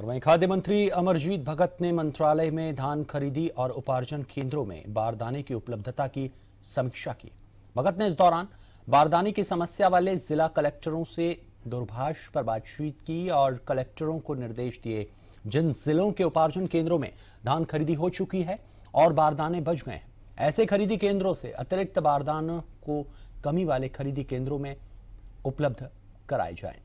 और वहीं खाद्य मंत्री अमरजीत भगत ने मंत्रालय में धान खरीदी और उपार्जन केंद्रों में बारदाने की उपलब्धता की समीक्षा की भगत ने इस दौरान बारदाने की समस्या वाले जिला कलेक्टरों से दूरभाष पर बातचीत की और कलेक्टरों को निर्देश दिए जिन जिलों के उपार्जन केंद्रों में धान खरीदी हो चुकी है और बारदाने बच गए हैं ऐसे खरीदी केंद्रों से अतिरिक्त बारदानों को कमी वाले खरीदी केंद्रों में उपलब्ध कराए जाएं।